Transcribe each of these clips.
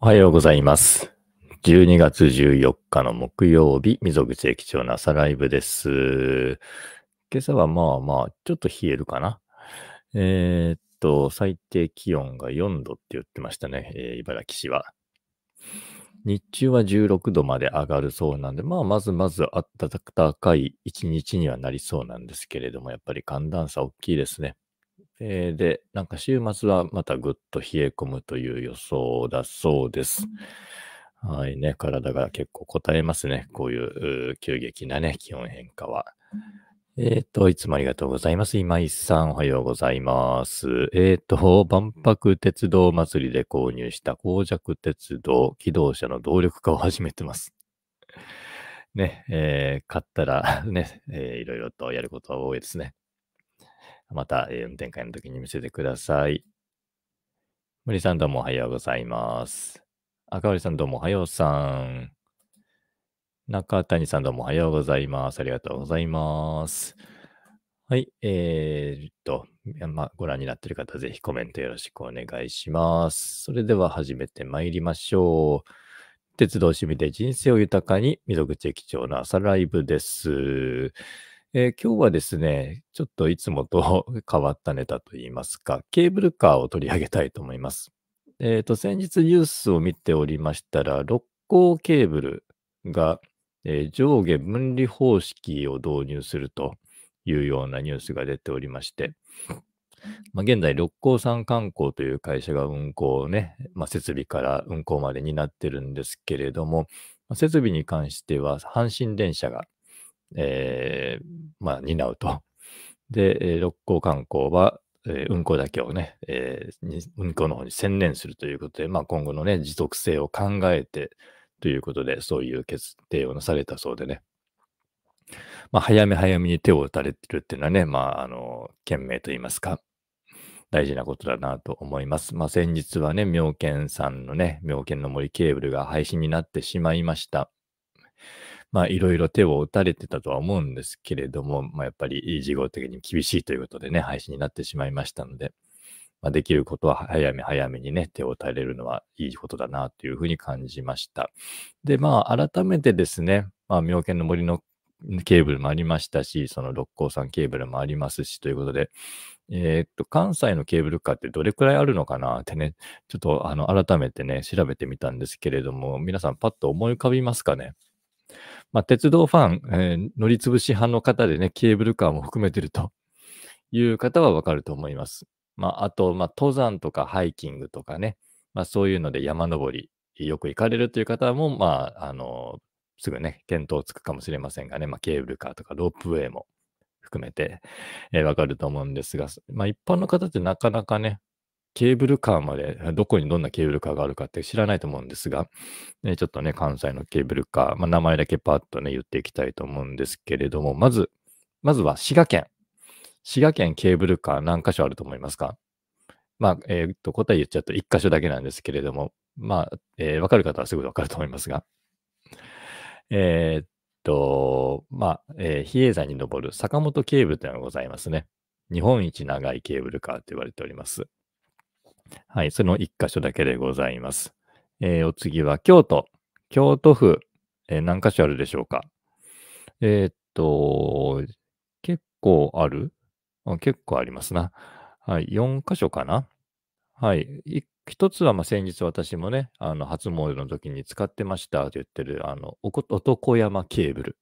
おはようございます。12月14日の木曜日、溝口駅長の朝ライブです。今朝はまあまあ、ちょっと冷えるかな。えー、っと、最低気温が4度って言ってましたね、えー、茨城市は。日中は16度まで上がるそうなんで、まあ、まずまず暖かい一日にはなりそうなんですけれども、やっぱり寒暖差大きいですね。えー、で、なんか週末はまたぐっと冷え込むという予想だそうです。はいね、体が結構たえますね。こういう急激なね、気温変化は。えっ、ー、と、いつもありがとうございます。今井さん、おはようございます。えっ、ー、と、万博鉄道祭りで購入した高弱鉄道、機動車の動力化を始めてます。ね、えー、買ったら ね、えー、いろいろとやることは多いですね。また、えー、運転会の時に見せてください。森さんどうもおはようございます。赤堀さんどうもおはようさん。中谷さんどうもおはようございます。ありがとうございます。はい、えー、っと、まあ、ご覧になっている方、ぜひコメントよろしくお願いします。それでは始めてまいりましょう。鉄道趣味で人生を豊かに、溝口駅長の朝ライブです。えー、今日はですね、ちょっといつもと 変わったネタといいますか、ケーブルカーを取り上げたいと思います。えっ、ー、と、先日ニュースを見ておりましたら、六甲ケーブルが、えー、上下分離方式を導入するというようなニュースが出ておりまして、まあ、現在、六甲山観光という会社が運行をね、まあ、設備から運行までになってるんですけれども、設備に関しては、阪神電車がえー、まあ、担うと。で、え六甲観光は、えー、運行だけをね、えー、運行の方に専念するということで、まあ、今後のね、持続性を考えてということで、そういう決定をなされたそうでね。まあ、早め早めに手を打たれてるっていうのはね、まあ、あの、賢明と言いますか、大事なことだなと思います。まあ、先日はね、妙見さんのね、妙見の森ケーブルが廃止になってしまいました。まあいろいろ手を打たれてたとは思うんですけれども、まあやっぱり事業的に厳しいということでね、廃止になってしまいましたので、まあ、できることは早め早めにね、手を打たれるのはいいことだなというふうに感じました。で、まあ改めてですね、まあ妙見の森のケーブルもありましたし、その六甲山ケーブルもありますし、ということで、えー、っと、関西のケーブルカーってどれくらいあるのかなってね、ちょっとあの、改めてね、調べてみたんですけれども、皆さんパッと思い浮かびますかねまあ、鉄道ファン、えー、乗り潰し派の方でね、ケーブルカーも含めてるという方はわかると思います。まあ、あと、まあ、登山とかハイキングとかね、まあ、そういうので山登り、よく行かれるという方も、まあ、あのー、すぐね、検討つくかもしれませんがね、まあ、ケーブルカーとかロープウェイも含めて、えー、わかると思うんですが、まあ、一般の方ってなかなかね、ケーブルカーまで、どこにどんなケーブルカーがあるかって知らないと思うんですが、ちょっとね、関西のケーブルカー、まあ、名前だけパッとね、言っていきたいと思うんですけれども、まず、まずは滋賀県。滋賀県ケーブルカー何箇所あると思いますかまあ、えっ、ー、と、答え言っちゃうと1箇所だけなんですけれども、まあ、えー、わかる方はすぐわかると思いますが、えー、っと、まあ、えー、比叡山に登る坂本ケーブルというのがございますね。日本一長いケーブルカーと言われております。はい、その1箇所だけでございます。えー、お次は京都。京都府、えー、何箇所あるでしょうかえー、っと、結構ある結構ありますな。はい、4箇所かなはい。一つは、ま先日私もね、あの、初詣の時に使ってましたと言ってる、あの、男山ケーブル。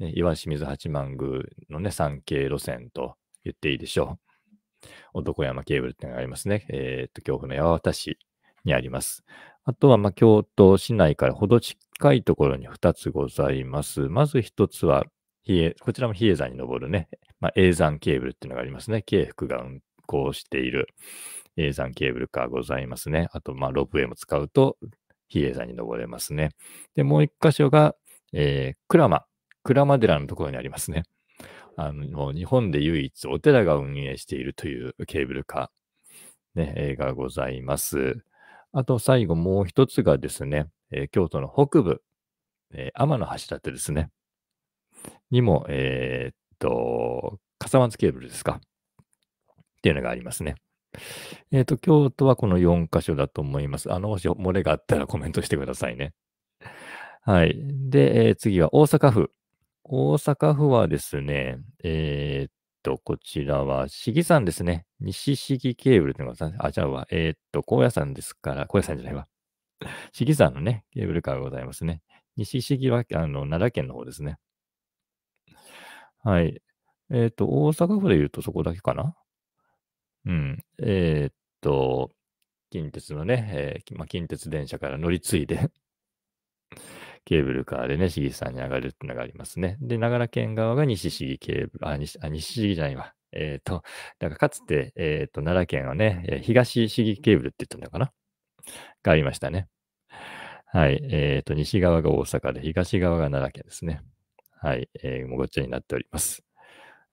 ね、岩清水八幡宮のね、山系路線と言っていいでしょう。男山ケーブルっていうのがありますね。えっ、と、京都の八幡市にあります。あとは、ま京都市内からほど近いところに2つございます。まず1つは、こちらも比叡山に登るね、まあ、永山ケーブルっていうのがありますね。京福が運行している永山ケーブルカーございますね。あと、まロープウェイも使うと、比叡山に登れますね。で、もう1箇所が、えー、鞍馬。鞍馬寺のところにありますね。あの、日本で唯一お寺が運営しているというケーブルカー、ね、がございます。あと最後もう一つがですね、えー、京都の北部、えー、天橋立ですね、にも、えー、っと、笠松ケーブルですか。っていうのがありますね。えっ、と、京都はこの4箇所だと思います。あの、もし漏れがあったらコメントしてくださいね。はい。で、えー、次は大阪府大阪府はですね、えー、っと、こちらは、市議山ですね。西市議ケーブルっていますあ、じゃあ、えー、っと、高野山ですから、高野山じゃないわ。市議山のね、ケーブルカーがございますね。西市議は、あの、奈良県の方ですね。はい。えー、っと、大阪府で言うとそこだけかなうん。えー、っと、近鉄のね、えー、ま近鉄電車から乗り継いでケーブルカーでね、市議さんに上がるっていうのがありますね。で、長良県側が西市議ケーブル、あ、西あ西市議じゃないわ。えっ、ー、と、だからかつて、えっ、ー、と、奈良県はね、東市議ケーブルって言ったんだかながありましたね。はい。えっ、ー、と、西側が大阪で、東側が奈良県ですね。はい。えー、もうごっちゃになっております。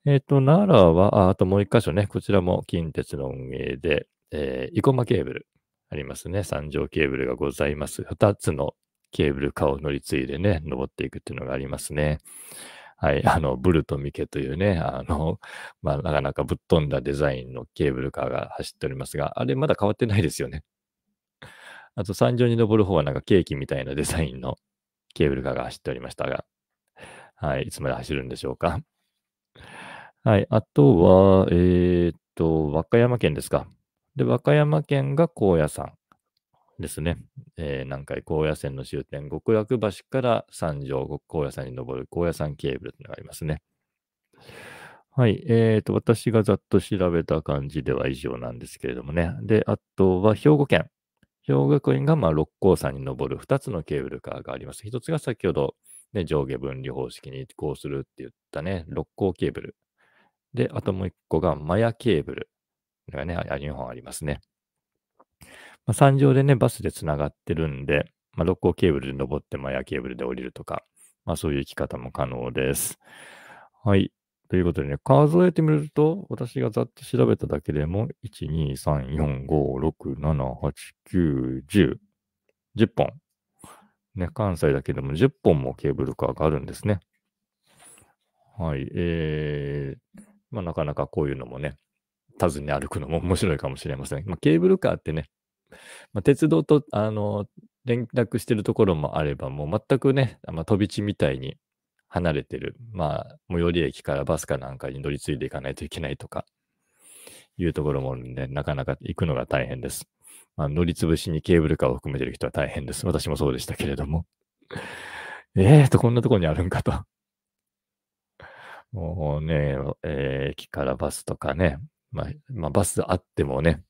えっ、ー、と、奈良は、ああともう一箇所ね、こちらも近鉄の運営で、えー、生駒ケーブルありますね。三条ケーブルがございます。二つのケーブルカーを乗り継いでね、登っていくっていうのがありますね。はい、あの、ブルとミケというね、あの、まあ、なかなかぶっ飛んだデザインのケーブルカーが走っておりますが、あれまだ変わってないですよね。あと、山頂に登る方はなんかケーキみたいなデザインのケーブルカーが走っておりましたが、はい、いつまで走るんでしょうか。はい、あとは、えー、っと、和歌山県ですか。で、和歌山県が高野山。ですね、えー、南海高野線の終点、極楽橋から三条高野山に登る高野山ケーブルというのがありますね。はい。えー、と、私がざっと調べた感じでは以上なんですけれどもね。で、あとは兵庫県。兵庫県がま六甲山に登る2つのケーブルカーがあります。1つが先ほど、ね、上下分離方式に移行するって言ったね、六甲ケーブル。で、あともう1個がマヤケーブル。がね、2本ありますね。まあ、山上でね、バスでつながってるんで、まあ、六甲ケーブルで登って、マヤケーブルで降りるとか、まあ、そういう行き方も可能です。はい。ということでね、数えてみると、私がざっと調べただけでも、1、2、3、4、5、6、7、8、9、10、10本。ね、関西だけでも10本もケーブルカーがあるんですね。はい。えー、まあ、なかなかこういうのもね、尋ね歩くのも面白いかもしれません。まあ、ケーブルカーってね、まあ、鉄道とあの連絡してるところもあれば、もう全くね、まあ、飛び地みたいに離れてる、まあ、最寄り駅からバスかなんかに乗り継いでいかないといけないとか、いうところもね、なかなか行くのが大変です。まあ、乗り潰しにケーブルカーを含めてる人は大変です。私もそうでしたけれども。ええと、こんなとこにあるんかと。もうね、えー、駅からバスとかね、まあ、まあ、バスあってもね、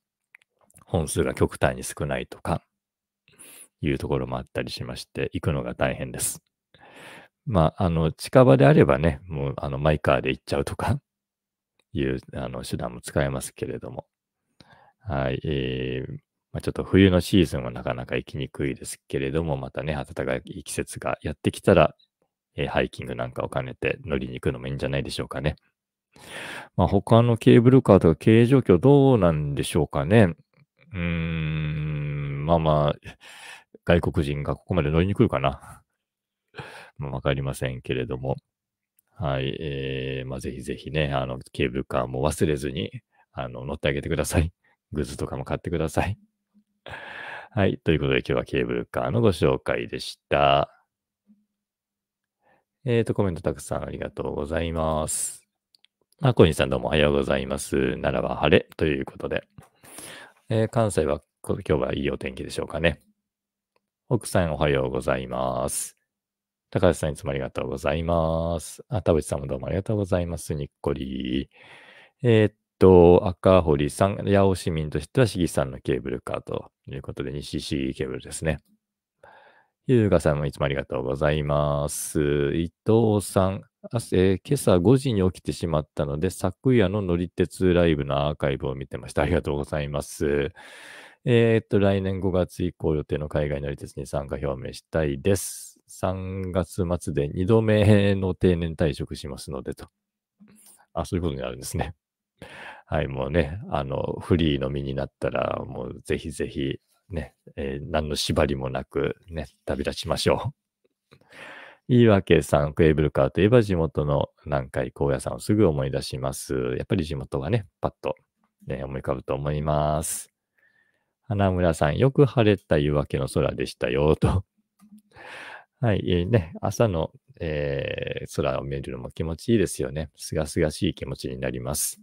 本数が極端に少ないとか、いうところもあったりしまして、行くのが大変です。まあ、あの、近場であればね、もう、あの、マイカーで行っちゃうとか、いう、あの、手段も使えますけれども。はい。えー、まあ、ちょっと冬のシーズンはなかなか行きにくいですけれども、またね、暖かい季節がやってきたら、えー、ハイキングなんかを兼ねて乗りに行くのもいいんじゃないでしょうかね。まあ、他のケーブルカーとか経営状況どうなんでしょうかね。うーん、まあまあ、外国人がここまで乗りに来るかな。まあ、わかりませんけれども。はい。えー、まあ、ぜひぜひね、あの、ケーブルカーも忘れずに、あの、乗ってあげてください。グッズとかも買ってください。はい。ということで、今日はケーブルカーのご紹介でした。えっ、ー、と、コメントたくさんありがとうございます。あ、コインさんどうもおはようございます。ならば晴れということで。えー、関西は今日はいいお天気でしょうかね。奥さんおはようございます。高橋さんいつもありがとうございます。あ、田淵さんもどうもありがとうございます。にっこり。えー、っと、赤堀さん、八尾市民としては市議さんのケーブルカーということで、西市ケーブルですね。優香さんもいつもありがとうございます。伊藤さん、えー、今朝5時に起きてしまったので、昨夜の乗り鉄ライブのアーカイブを見てました。ありがとうございます。えー、っと、来年5月以降予定の海外乗り鉄に参加表明したいです。3月末で2度目の定年退職しますのでと。あ、そういうことになるんですね。はい、もうね、あの、フリーの身になったら、もうぜひぜひ、ね、えー、何の縛りもなく、ね、旅立ちましょう。言い訳さん、クエーブルカーといえば地元の南海高野山をすぐ思い出します。やっぱり地元がね、パッと、ね、思い浮かぶと思います。花村さん、よく晴れた夕明けの空でしたよ、と。はい、えー、ね、朝の、えー、空を見るのも気持ちいいですよね。すがすがしい気持ちになります。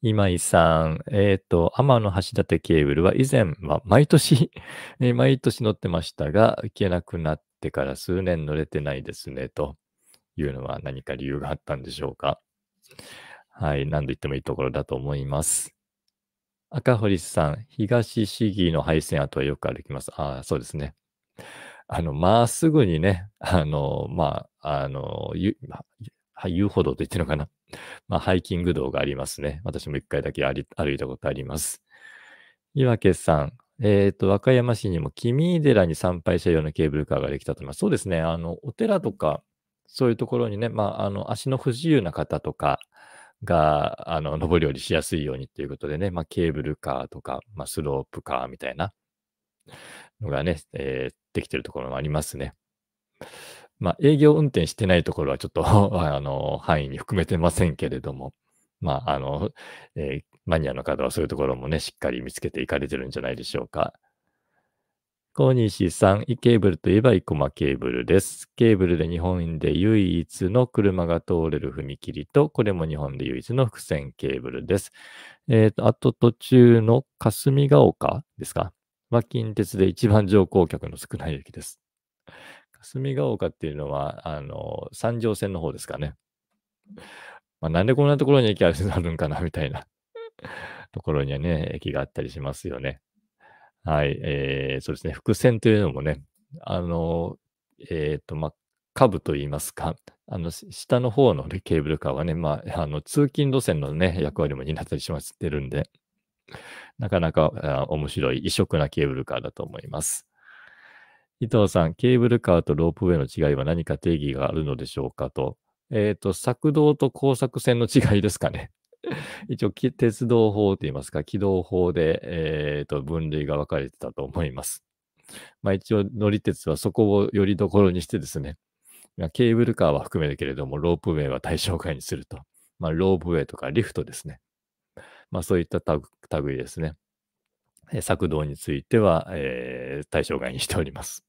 今井さん、えっ、ー、と、天の橋立ケーブルは以前は毎年、え 毎年乗ってましたが、行けなくなって、ってから数年乗れてないですね、というのは何か理由があったんでしょうか。はい、何度言ってもいいところだと思います。赤堀さん、東市議の配線跡はよく歩きます。ああ、そうですね。あの、まっすぐにね、あの、まあ、あの、ゆ、うあ、遊と言ってるのかな。まあ、ハイキング道がありますね。私も一回だけ歩いたことあります。岩家さん、えっ、ー、と、和歌山市にも君寺に参拝者用のケーブルカーができたと思います。そうですね。あの、お寺とか、そういうところにね、まあ、あの、足の不自由な方とかが、あの、上り下りしやすいようにということでね、まあ、ケーブルカーとか、まあ、スロープカーみたいなのがね、えー、できてるところもありますね。まあ、営業運転してないところはちょっと あの、範囲に含めてませんけれども、まあ、あの、えー、マニアの方はそういうところもね、しっかり見つけていかれてるんじゃないでしょうか。小西さん、イケーブルといえば生駒ケーブルです。ケーブルで日本で唯一の車が通れる踏切と、これも日本で唯一の伏線ケーブルです。えっ、ー、と、あと途中の霞ヶ丘ですかは近鉄で一番乗降客の少ない駅です。霞ヶ丘っていうのは、あの、三条線の方ですかね。まあ、なんでこんなところに駅 あるんかな、みたいなところにはね、駅があったりしますよね。はい。えー、そうですね。伏線というのもね、あの、えっ、ー、と、まあ、下といいますか、あの、下の方のケーブルカーはね、まあ、あの、通勤路線のね、役割も担ったりしましてるんで、なかなか面白い異色なケーブルカーだと思います。伊藤さん、ケーブルカーとロープウェイの違いは何か定義があるのでしょうかと。えっ、ー、と、作動と工作線の違いですかね。一応、鉄道法といいますか、軌道法で、えっ、ー、と、分類が分かれてたと思います。まあ一応、乗り鉄はそこをよりどころにしてですね、ケーブルカーは含めるけれども、ロープウェイは対象外にすると。まあ、ロープウェイとかリフトですね。まあ、そういった類ですね。作動については、えー、対象外にしております。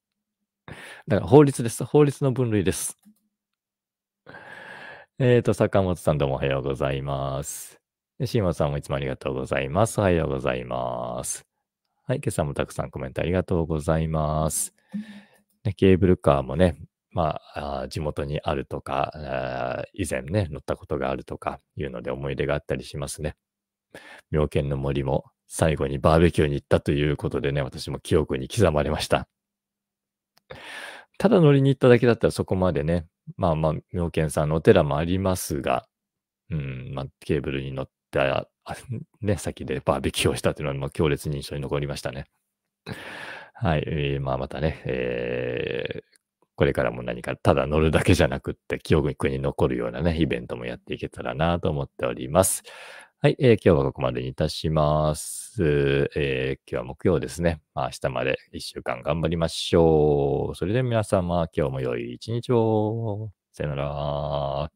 だから法律です。法律の分類です。えっ、ー、と、坂本さんどうもおはようございます。シーマさんもいつもありがとうございます。おはようございます。はい、今朝もたくさんコメントありがとうございます。ね、ケーブルカーもね、まあ、地元にあるとか、以前ね、乗ったことがあるとかいうので思い出があったりしますね。妙見の森も最後にバーベキューに行ったということでね、私も記憶に刻まれました。ただ乗りに行っただけだったらそこまでね、まあまあ、妙見さんのお寺もありますが、うん、まあ、ケーブルに乗った、ね、先でバーベキューをしたというのは、まあ、強烈に印象に残りましたね。はい、えー、まあ、またね、えー、これからも何か、ただ乗るだけじゃなくって、記憶に残るようなね、イベントもやっていけたらなと思っております。はい、えー、今日はここまでにいたします。えー、今日は木曜ですね。まあ、明日まで1週間頑張りましょう。それでは皆様、今日も良い一日を。さよなら。